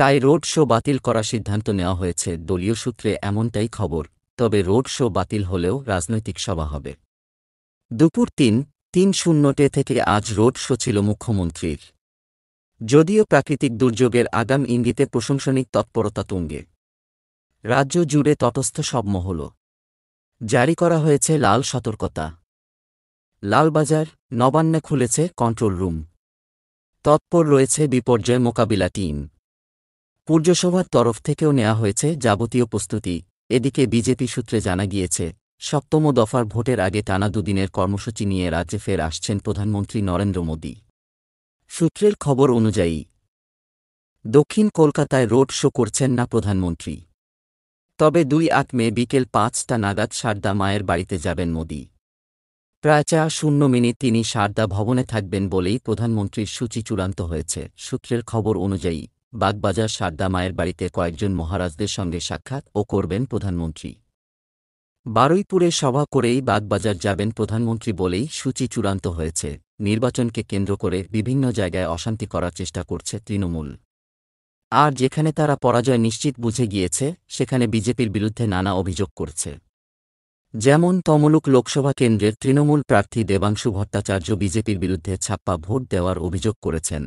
তাই road show বাতিল করার সিদ্ধান্ত নেওয়া হয়েছে দলীয় সূত্রে এমনটাই খবর তবে রোড শো বাতিল হলেও রাজনৈতিক সভা হবে দুপুর তিন তিন শূন্যটে থেকে আজ রোড শো ছিল মুখ্যমন্ত্রীর যদিও প্রাকৃতিক দুর্যোগের আগাম ইঙ্গিতে প্রশংসনিক তৎপরতা তুঙ্গে রাজ্য জুড়ে তটস্থ সব মহল জারি করা হয়েছে লাল সতর্কতা লালবাজার নবান্নে খুলেছে কন্ট্রোল রুম তৎপর রয়েছে বিপর্যয় মোকাবিলা টিম পূর্যসভার তরফ থেকেও নেওয়া হয়েছে যাবতীয় প্রস্তুতি এদিকে বিজেপি সূত্রে জানা গিয়েছে সপ্তম দফার ভোটের আগে টানা দুদিনের কর্মসূচি নিয়ে রাজ্যে ফের আসছেন প্রধানমন্ত্রী নরেন্দ্র মোদী সূত্রের খবর অনুযায়ী দক্ষিণ কলকাতায় রোড শো করছেন না প্রধানমন্ত্রী তবে দুই আট মে বিকেল পাঁচটা নাগাদ সারদা মায়ের বাড়িতে যাবেন মোদী প্রায় চা শূন্য মিনিট তিনি সারদা ভবনে থাকবেন বলেই প্রধানমন্ত্রীর সূচি চূড়ান্ত হয়েছে সূত্রের খবর অনুযায়ী বাগবাজার সারদা মায়ের বাড়িতে কয়েকজন মহারাজদের সঙ্গে সাক্ষাৎ ও করবেন প্রধানমন্ত্রী বারুইপুরে সভা করেই বাগবাজার যাবেন প্রধানমন্ত্রী বলেই সূচি চূড়ান্ত হয়েছে নির্বাচনকে কেন্দ্র করে বিভিন্ন জায়গায় অশান্তি করার চেষ্টা করছে তৃণমূল আর যেখানে তারা পরাজয় নিশ্চিত বুঝে গিয়েছে সেখানে বিজেপির বিরুদ্ধে নানা অভিযোগ করছে যেমন তমলুক লোকসভা কেন্দ্রের তৃণমূল প্রার্থী দেবাংশু ভট্টাচার্য বিজেপির বিরুদ্ধে ছাপ্পা ভোট দেওয়ার অভিযোগ করেছেন